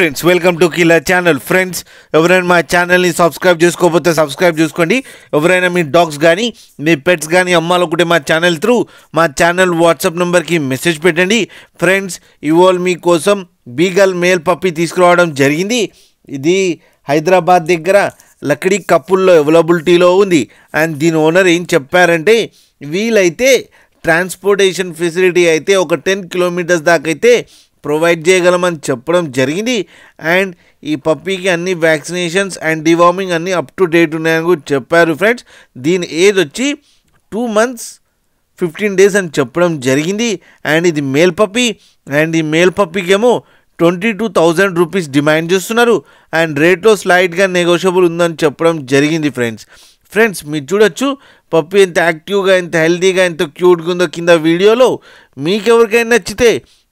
friends welcome to Kila channel friends ఎవరైనా మా ఛానల్ని సబ్స్క్రైబ్ చేసుకోకపోతే సబ్స్క్రైబ్ చేసుకోండి ఎవరైనా మీ డాగ్స్ కానీ మీ పెట్స్ కానీ అమ్మాలనుకుంటే మా ఛానల్ త్రూ మా ఛానల్ వాట్సాప్ నెంబర్కి మెసేజ్ పెట్టండి ఫ్రెండ్స్ ఇవాళ మీకోసం బీగల్ మేల్ పప్పి తీసుకురావడం జరిగింది ఇది హైదరాబాద్ దగ్గర లక్కడీ కప్పుల్లో అవైలబిలిటీలో ఉంది అండ్ దీని ఓనర్ ఏం చెప్పారంటే వీలైతే ట్రాన్స్పోర్టేషన్ ఫెసిలిటీ అయితే ఒక టెన్ కిలోమీటర్స్ దాకైతే ప్రొవైడ్ చేయగలమని చెప్పడం జరిగింది అండ్ ఈ పప్పీకి అన్ని వ్యాక్సినేషన్స్ అండ్ డివార్మింగ్ అన్నీ అప్ టు డేట్ ఉన్నాయని కూడా చెప్పారు ఫ్రెండ్స్ దీని ఏజ్ వచ్చి టూ మంత్స్ ఫిఫ్టీన్ డేస్ అని చెప్పడం జరిగింది అండ్ ఇది మేల్ పప్పీ అండ్ ఈ మేల్ పప్పికేమో twenty two thousand rupees demand చేస్తున్నారు అండ్ రేట్లో స్లైట్గా నెగోషియబుల్ ఉందని చెప్పడం జరిగింది ఫ్రెండ్స్ ఫ్రెండ్స్ మీరు చూడొచ్చు పప్పి ఎంత యాక్టివ్గా ఎంత హెల్తీగా ఎంత క్యూట్గా ఉందో కింద వీడియోలో మీకెవరికైనా నచ్చితే